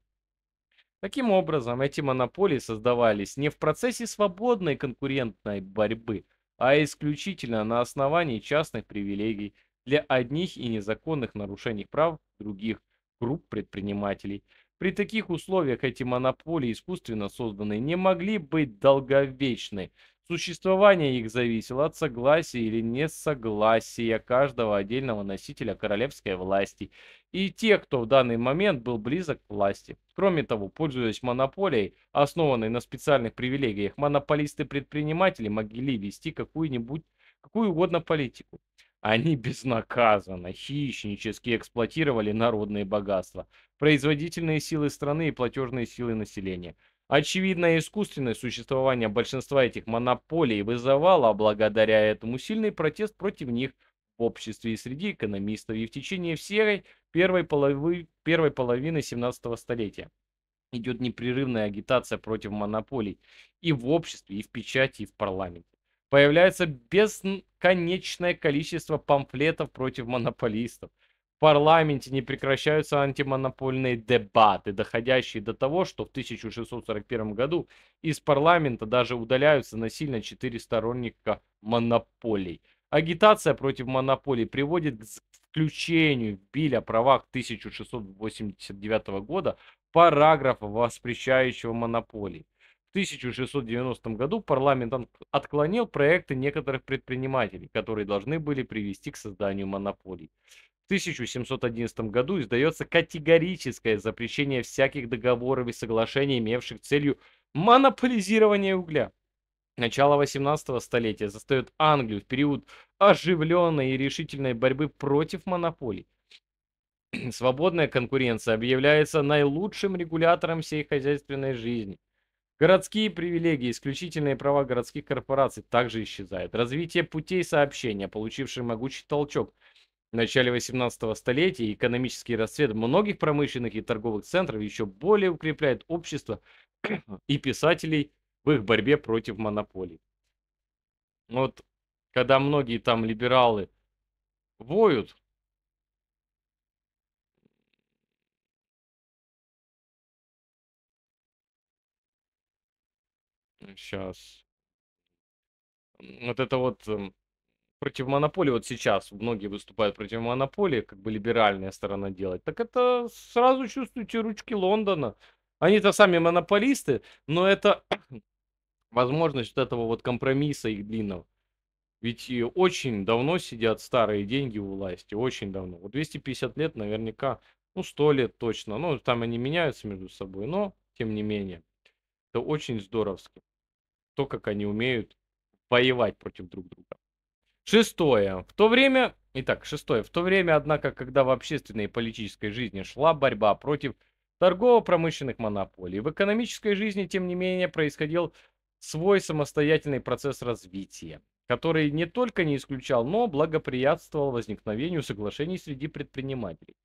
Таким образом, эти монополии создавались не в процессе свободной конкурентной борьбы, а исключительно на основании частных привилегий для одних и незаконных нарушений прав других групп предпринимателей. При таких условиях эти монополии, искусственно созданные, не могли быть долговечны, Существование их зависело от согласия или несогласия каждого отдельного носителя королевской власти и тех, кто в данный момент был близок к власти. Кроме того, пользуясь монополией, основанной на специальных привилегиях, монополисты-предприниматели могли вести какую-нибудь, какую угодно политику. Они безнаказанно, хищнически эксплуатировали народные богатства, производительные силы страны и платежные силы населения – Очевидное искусственное существование большинства этих монополий вызывало, благодаря этому, сильный протест против них в обществе и среди экономистов и в течение всей первой, половы, первой половины 17 столетия. Идет непрерывная агитация против монополий и в обществе, и в печати, и в парламенте. Появляется бесконечное количество памфлетов против монополистов – в парламенте не прекращаются антимонопольные дебаты, доходящие до того, что в 1641 году из парламента даже удаляются насильно четыре сторонника монополий. Агитация против монополий приводит к включению в Биль о правах 1689 года параграфа, воспрещающего монополии. В 1690 году парламент отклонил проекты некоторых предпринимателей, которые должны были привести к созданию монополий. 1711 году издается категорическое запрещение всяких договоров и соглашений, имевших целью монополизирование угля. Начало 18 столетия застает Англию в период оживленной и решительной борьбы против монополий. Свободная конкуренция объявляется наилучшим регулятором всей хозяйственной жизни. Городские привилегии, исключительные права городских корпораций также исчезают. Развитие путей сообщения, получивших могучий толчок – в начале 18 столетия экономический расцвет многих промышленных и торговых центров еще более укрепляет общество и писателей в их борьбе против монополий. Ну вот когда многие там либералы воют, сейчас вот это вот эм, против монополии, вот сейчас многие выступают против монополии, как бы либеральная сторона делать так это сразу чувствуете ручки Лондона. Они-то сами монополисты, но это возможность вот этого вот компромисса их длинного. Ведь очень давно сидят старые деньги у власти, очень давно. Вот 250 лет наверняка, ну 100 лет точно, ну там они меняются между собой, но тем не менее. Это очень здоровски. То, как они умеют воевать против друг друга. Шестое. В то время... Итак, шестое. В то время, однако, когда в общественной и политической жизни шла борьба против торгово-промышленных монополий, в экономической жизни, тем не менее, происходил свой самостоятельный процесс развития, который не только не исключал, но благоприятствовал возникновению соглашений среди предпринимателей.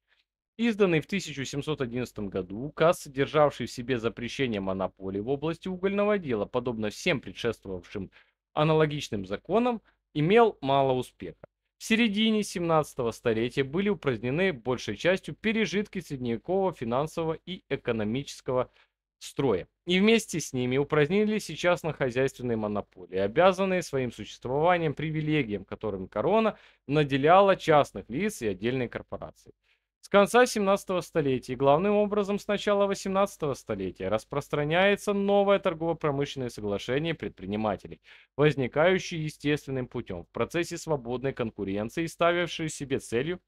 Изданный в 1711 году указ, содержавший в себе запрещение монополий в области угольного дела, подобно всем предшествовавшим аналогичным законам, имел мало успеха. В середине 17 столетия были упразднены большей частью пережитки средневекового финансового и экономического строя. И вместе с ними упразднили сейчас на хозяйственные монополии, обязанные своим существованием привилегиям, которым корона наделяла частных лиц и отдельные корпорации с конца 17 столетия, главным образом с начала 18 столетия, распространяется новое торгово-промышленное соглашение предпринимателей, возникающее естественным путем в процессе свободной конкуренции, ставившее себе целью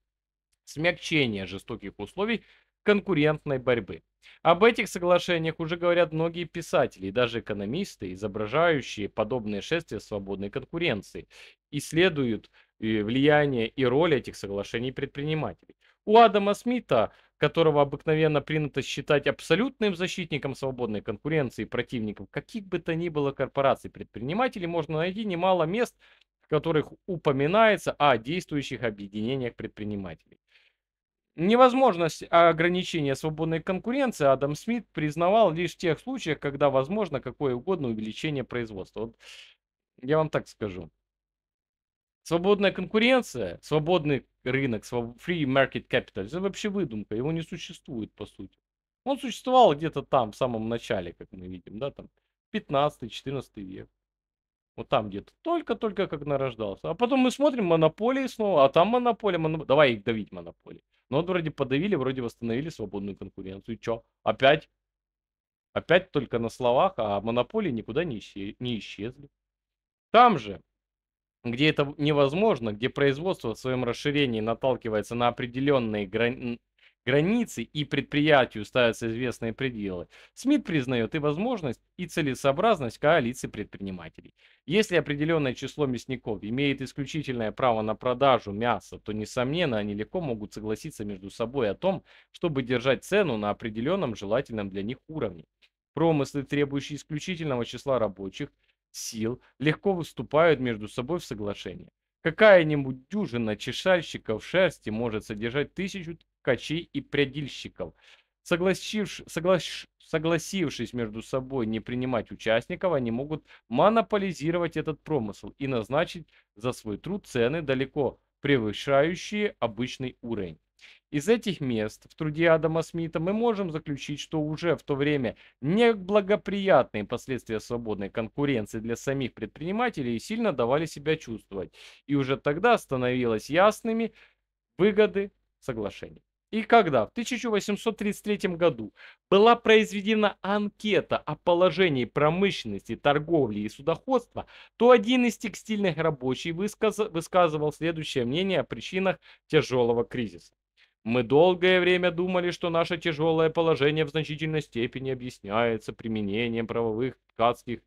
смягчение жестоких условий конкурентной борьбы. Об этих соглашениях уже говорят многие писатели и даже экономисты, изображающие подобные шествия свободной конкуренции, исследуют э, влияние и роль этих соглашений предпринимателей. У Адама Смита, которого обыкновенно принято считать абсолютным защитником свободной конкуренции противников каких бы то ни было корпораций предпринимателей, можно найти немало мест, в которых упоминается о действующих объединениях предпринимателей. Невозможность ограничения свободной конкуренции Адам Смит признавал лишь в тех случаях, когда возможно какое угодно увеличение производства. Вот я вам так скажу. Свободная конкуренция, свободный рынок, free market capital, это вообще выдумка, его не существует по сути. Он существовал где-то там, в самом начале, как мы видим, да, там 15-14 век. Вот там где-то только-только как нарождался. А потом мы смотрим монополии снова, а там монополия, моноп... давай их давить монополии. Но вот вроде подавили, вроде восстановили свободную конкуренцию. И чё? Опять? Опять только на словах, а монополии никуда не, исчез... не исчезли. Там же где это невозможно, где производство в своем расширении наталкивается на определенные грани границы и предприятию ставятся известные пределы. Смит признает и возможность, и целесообразность коалиции предпринимателей. Если определенное число мясников имеет исключительное право на продажу мяса, то, несомненно, они легко могут согласиться между собой о том, чтобы держать цену на определенном желательном для них уровне. Промыслы, требующие исключительного числа рабочих, сил легко выступают между собой в соглашении. Какая-нибудь дюжина чешальщиков шерсти может содержать тысячу ткачей и прядильщиков. Согласивш... Соглас... Согласившись между собой не принимать участников, они могут монополизировать этот промысел и назначить за свой труд цены далеко превышающие обычный уровень. Из этих мест в труде Адама Смита мы можем заключить, что уже в то время неблагоприятные последствия свободной конкуренции для самих предпринимателей сильно давали себя чувствовать, и уже тогда становилось ясными выгоды соглашений. И когда в 1833 году была произведена анкета о положении промышленности, торговли и судоходства, то один из текстильных рабочих высказывал следующее мнение о причинах тяжелого кризиса. Мы долгое время думали, что наше тяжелое положение в значительной степени объясняется применением правовых ткацких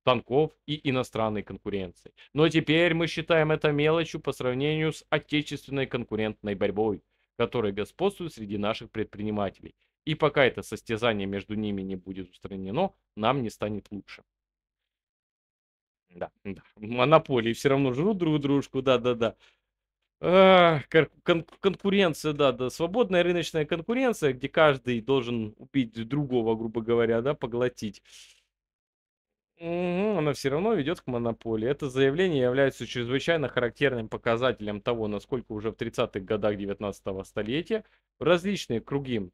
станков и иностранной конкуренции. Но теперь мы считаем это мелочью по сравнению с отечественной конкурентной борьбой, которая господствует среди наших предпринимателей. И пока это состязание между ними не будет устранено, нам не станет лучше. Да, да. Монополии все равно жрут друг дружку, да-да-да кон конкуренция, да, да, свободная рыночная конкуренция, где каждый должен убить другого, грубо говоря, да, поглотить. Угу, она все равно ведет к монополии. Это заявление является чрезвычайно характерным показателем того, насколько уже в 30-х годах 19-го столетия в различные круги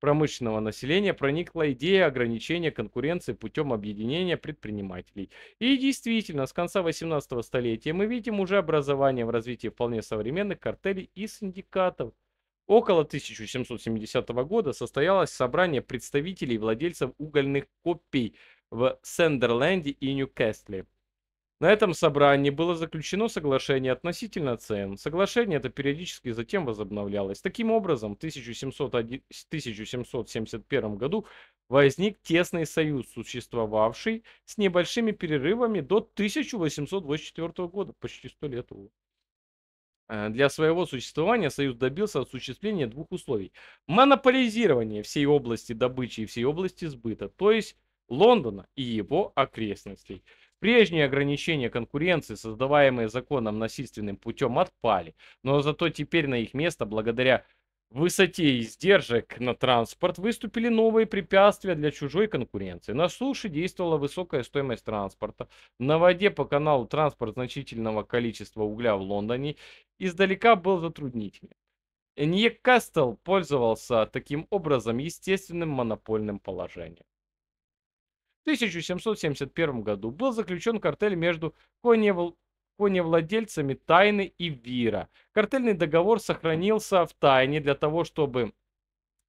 промышленного населения проникла идея ограничения конкуренции путем объединения предпринимателей. И действительно, с конца 18 столетия мы видим уже образование в развитии вполне современных картелей и синдикатов. Около 1770 года состоялось собрание представителей владельцев угольных копий в Сендерленде и Ньюкасле. На этом собрании было заключено соглашение относительно цен. Соглашение это периодически затем возобновлялось. Таким образом, в 1771 году возник тесный союз, существовавший с небольшими перерывами до 1884 года, почти 100 лет. Э, для своего существования Союз добился осуществления двух условий. Монополизирование всей области добычи и всей области сбыта, то есть Лондона и его окрестностей – Прежние ограничения конкуренции, создаваемые законом насильственным путем, отпали, но зато теперь на их место, благодаря высоте издержек на транспорт выступили новые препятствия для чужой конкуренции. На суше действовала высокая стоимость транспорта. На воде по каналу транспорт значительного количества угля в Лондоне издалека был затруднителен. Кастел пользовался таким образом естественным монопольным положением. 1771 году был заключен картель между коневладельцами Тайны и Вира. Картельный договор сохранился в тайне для того, чтобы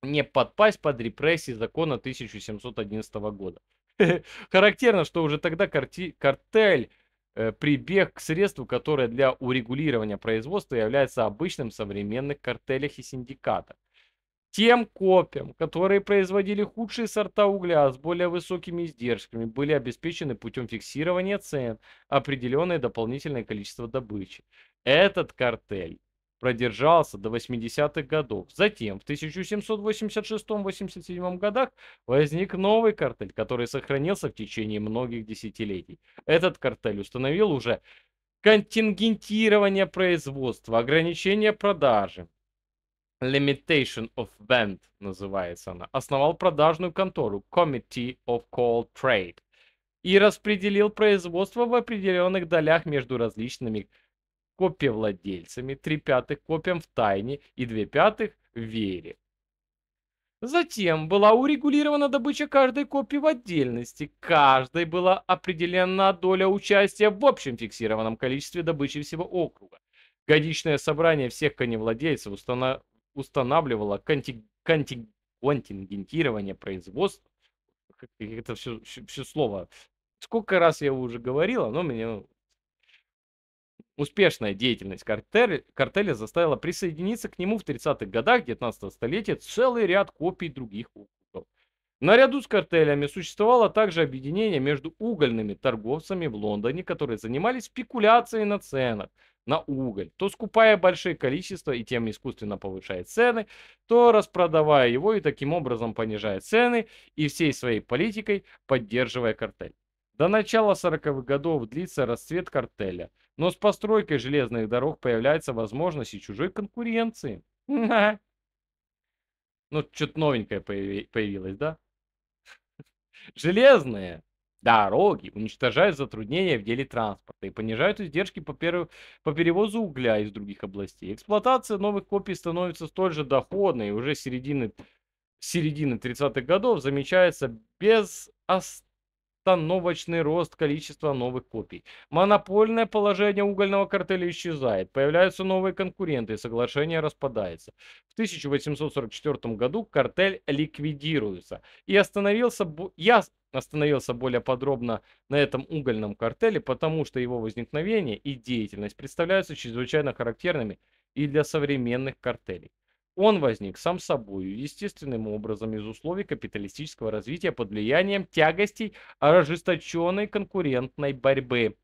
не подпасть под репрессии закона 1711 года. Характерно, что уже тогда картель э, прибег к средству, которое для урегулирования производства является обычным в современных картелях и синдикатах. Тем копиям, которые производили худшие сорта угля с более высокими издержками, были обеспечены путем фиксирования цен определенное дополнительное количество добычи. Этот картель продержался до 80-х годов. Затем в 1786-87 годах возник новый картель, который сохранился в течение многих десятилетий. Этот картель установил уже контингентирование производства, ограничение продажи, Limitation of Vent называется она. Основал продажную контору Committee of Coal Trade и распределил производство в определенных долях между различными копьевладельцами, три пятых копьям в тайне и две пятых в вере. Затем была урегулирована добыча каждой копии в отдельности. Каждой была определена доля участия в общем фиксированном количестве добычи всего округа. Годичное собрание всех коневладельцев установ устанавливала контингентирование производства. Это все, все, все слово. Сколько раз я уже говорил оно меня Успешная деятельность картеля, картеля заставила присоединиться к нему в 30-х годах 19 столетия целый ряд копий других округов. Наряду с картелями существовало также объединение между угольными торговцами в Лондоне, которые занимались спекуляцией на ценах – на уголь, то скупая большие количества и тем искусственно повышая цены, то распродавая его и таким образом понижая цены и всей своей политикой поддерживая картель. До начала 40-х годов длится расцвет картеля, но с постройкой железных дорог появляется возможность и чужой конкуренции. Ну, что-то новенькое появилось, да? Железные Дороги уничтожают затруднения в деле транспорта и понижают издержки по, перв... по перевозу угля из других областей. Эксплуатация новых копий становится столь же доходной, и уже с середины, середины 30-х годов замечается безостановочный рост количества новых копий. Монопольное положение угольного картеля исчезает, появляются новые конкуренты, и соглашение распадается. В 1844 году картель ликвидируется и остановился... Я остановился более подробно на этом угольном картеле, потому что его возникновение и деятельность представляются чрезвычайно характерными и для современных картелей. Он возник сам собой, естественным образом из условий капиталистического развития под влиянием тягостей ожесточенной конкурентной борьбы.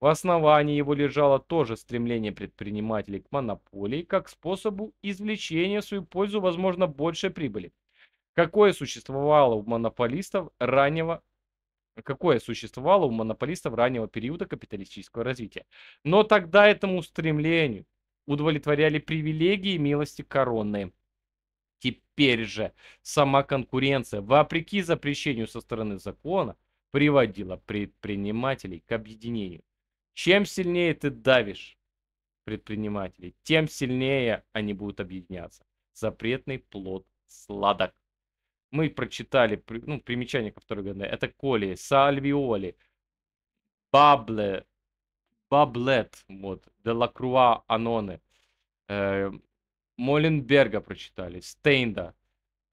В основании его лежало тоже стремление предпринимателей к монополии как способу извлечения в свою пользу возможно большей прибыли. Какое существовало у монополистов раннего какое существовало у монополистов раннего периода капиталистического развития. Но тогда этому стремлению удовлетворяли привилегии и милости коронные. Теперь же сама конкуренция, вопреки запрещению со стороны закона, приводила предпринимателей к объединению. Чем сильнее ты давишь предпринимателей, тем сильнее они будут объединяться. Запретный плод сладок мы прочитали, ну, примечание ко второй ГН, это коли, сальвиоли, бабле, баблет, вот, делакруа Аноне, э, Моленберга прочитали, Стейнда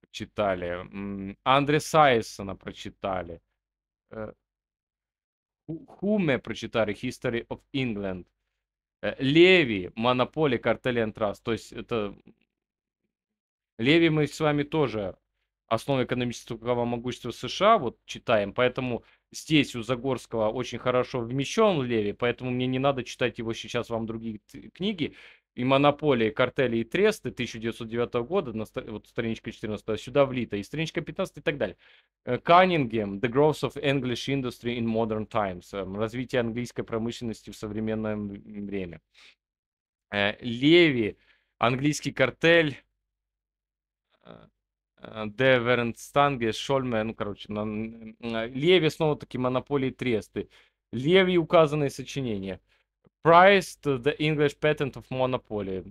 прочитали, Андре Сайсона прочитали, э, Хуме прочитали, History of England, э, Леви, Монополи, Картели Траст, то есть это Леви мы с вами тоже основы экономического могущества США, вот читаем, поэтому здесь у Загорского очень хорошо вмещен Леви, поэтому мне не надо читать его сейчас вам другие книги. И «Монополии, картели и тресты» 1909 года, на, вот страничка 14, сюда влито и страничка 15 и так далее. Э, Каннингем, «The Growth of English Industry in Modern Times», эм, «Развитие английской промышленности в современное время». Э, Леви, «Английский картель», э, Э, Де Веренстанге, Шольме, ну, короче, на, э, Леви снова-таки монополии тресты. Леви указанные сочинения. Priced э, the English Patent of Monopoly.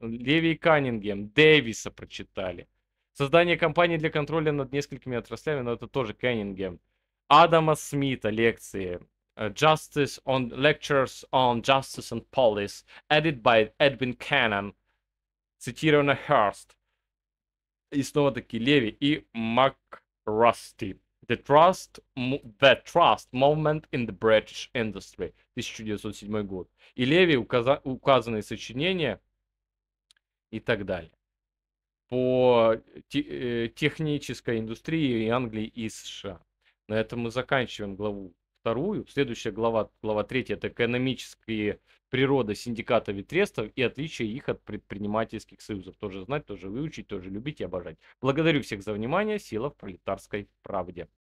Леви и Каннингем, Дэвиса прочитали. Создание компании для контроля над несколькими отраслями, но это тоже Каннингем. Адама Смита лекции. Justice on Lectures on Justice and Police, edited by Edwin Cannon. Цитировано Херст. И снова таки Леви и МакРасти The Trust, the Trust Movement in the British Industry, 1907 год. И Леви указа, указанные сочинения и так далее. По те, э, технической индустрии и Англии и США. На этом мы заканчиваем главу вторую. Следующая глава, глава третья, это экономические природа синдиката ветрестов и отличие их от предпринимательских союзов. Тоже знать, тоже выучить, тоже любить и обожать. Благодарю всех за внимание. Сила в пролетарской правде.